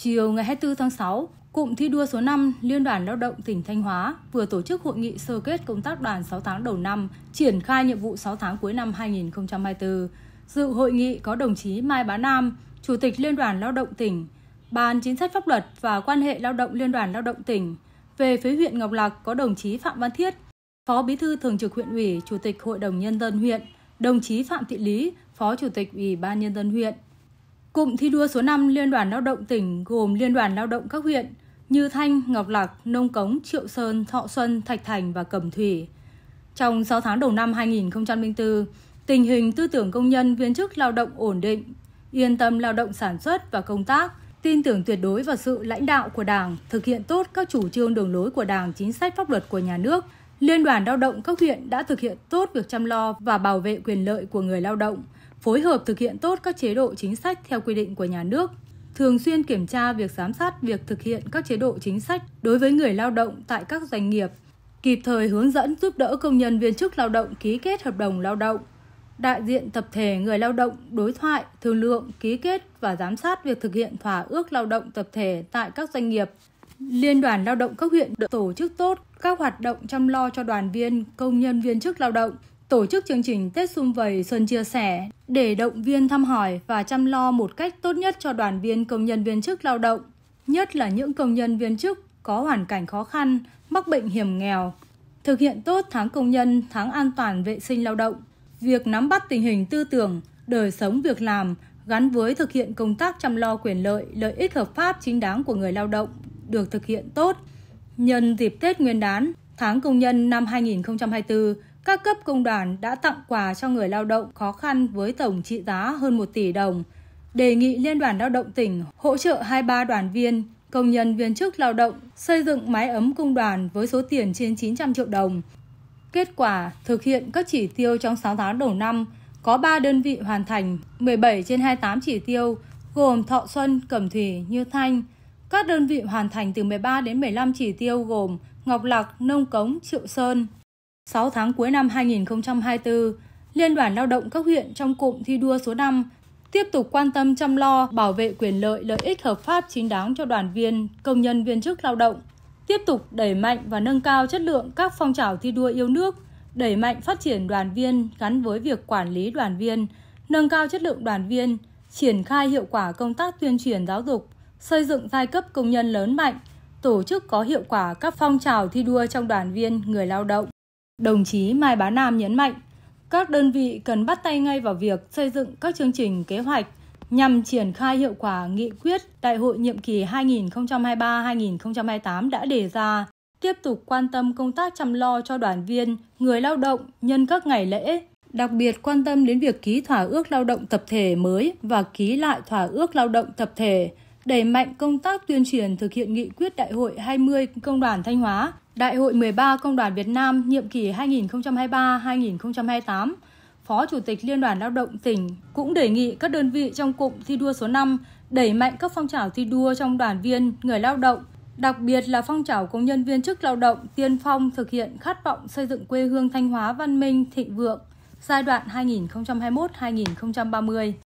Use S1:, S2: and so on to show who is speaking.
S1: Chiều ngày 24 tháng 6, Cụm thi đua số 5 Liên đoàn Lao động tỉnh Thanh Hóa vừa tổ chức hội nghị sơ kết công tác đoàn 6 tháng đầu năm, triển khai nhiệm vụ 6 tháng cuối năm 2024. Dự hội nghị có đồng chí Mai Bá Nam, Chủ tịch Liên đoàn Lao động tỉnh, Ban Chính sách pháp luật và quan hệ lao động Liên đoàn Lao động tỉnh. Về phía huyện Ngọc Lặc có đồng chí Phạm Văn Thiết, Phó Bí thư Thường trực huyện ủy, Chủ tịch Hội đồng Nhân dân huyện, đồng chí Phạm Thị Lý, Phó Chủ tịch Ủy ban Nhân dân huyện, Cụm thi đua số 5 Liên đoàn Lao động tỉnh gồm Liên đoàn Lao động các huyện như Thanh, Ngọc lạc Nông Cống, Triệu Sơn, Thọ Xuân, Thạch Thành và Cẩm Thủy. Trong 6 tháng đầu năm 2004, tình hình tư tưởng công nhân viên chức lao động ổn định, yên tâm lao động sản xuất và công tác, tin tưởng tuyệt đối vào sự lãnh đạo của Đảng, thực hiện tốt các chủ trương đường lối của Đảng, chính sách pháp luật của nhà nước. Liên đoàn lao động các huyện đã thực hiện tốt việc chăm lo và bảo vệ quyền lợi của người lao động, phối hợp thực hiện tốt các chế độ chính sách theo quy định của nhà nước, thường xuyên kiểm tra việc giám sát việc thực hiện các chế độ chính sách đối với người lao động tại các doanh nghiệp, kịp thời hướng dẫn giúp đỡ công nhân viên chức lao động ký kết hợp đồng lao động. Đại diện tập thể người lao động đối thoại, thương lượng, ký kết và giám sát việc thực hiện thỏa ước lao động tập thể tại các doanh nghiệp. Liên đoàn lao động các huyện được tổ chức tốt các hoạt động chăm lo cho đoàn viên, công nhân viên chức lao động, Tổ chức chương trình Tết Xung Vầy Xuân chia sẻ để động viên thăm hỏi và chăm lo một cách tốt nhất cho đoàn viên công nhân viên chức lao động, nhất là những công nhân viên chức có hoàn cảnh khó khăn, mắc bệnh hiểm nghèo, thực hiện tốt tháng công nhân, tháng an toàn vệ sinh lao động, việc nắm bắt tình hình tư tưởng, đời sống việc làm gắn với thực hiện công tác chăm lo quyền lợi, lợi ích hợp pháp chính đáng của người lao động được thực hiện tốt. Nhân dịp Tết Nguyên đán, tháng công nhân năm 2024, các cấp công đoàn đã tặng quà cho người lao động khó khăn với tổng trị giá hơn 1 tỷ đồng, đề nghị Liên đoàn Lao động tỉnh hỗ trợ 23 đoàn viên, công nhân viên chức lao động xây dựng mái ấm công đoàn với số tiền trên 900 triệu đồng. Kết quả thực hiện các chỉ tiêu trong 6 tháng đầu năm, có 3 đơn vị hoàn thành 17 trên 28 chỉ tiêu gồm Thọ Xuân, Cẩm Thủy, Như Thanh. Các đơn vị hoàn thành từ 13 đến 15 chỉ tiêu gồm Ngọc Lạc, Nông Cống, Triệu Sơn, 6 tháng cuối năm 2024, Liên đoàn Lao động các huyện trong cụm thi đua số 5 tiếp tục quan tâm chăm lo, bảo vệ quyền lợi lợi ích hợp pháp chính đáng cho đoàn viên, công nhân viên chức lao động, tiếp tục đẩy mạnh và nâng cao chất lượng các phong trào thi đua yêu nước, đẩy mạnh phát triển đoàn viên gắn với việc quản lý đoàn viên, nâng cao chất lượng đoàn viên, triển khai hiệu quả công tác tuyên truyền giáo dục, xây dựng giai cấp công nhân lớn mạnh, tổ chức có hiệu quả các phong trào thi đua trong đoàn viên người lao động. Đồng chí Mai Bá Nam nhấn mạnh, các đơn vị cần bắt tay ngay vào việc xây dựng các chương trình kế hoạch nhằm triển khai hiệu quả nghị quyết Đại hội nhiệm kỳ 2023-2028 đã đề ra, tiếp tục quan tâm công tác chăm lo cho đoàn viên, người lao động nhân các ngày lễ, đặc biệt quan tâm đến việc ký thỏa ước lao động tập thể mới và ký lại thỏa ước lao động tập thể đẩy mạnh công tác tuyên truyền thực hiện nghị quyết Đại hội 20 Công đoàn Thanh Hóa, Đại hội 13 Công đoàn Việt Nam nhiệm kỳ 2023-2028, Phó Chủ tịch Liên đoàn Lao động tỉnh cũng đề nghị các đơn vị trong cụm thi đua số 5 đẩy mạnh các phong trào thi đua trong đoàn viên, người lao động, đặc biệt là phong trào công nhân viên chức lao động tiên phong thực hiện khát vọng xây dựng quê hương Thanh Hóa văn minh, thịnh vượng giai đoạn 2021-2030.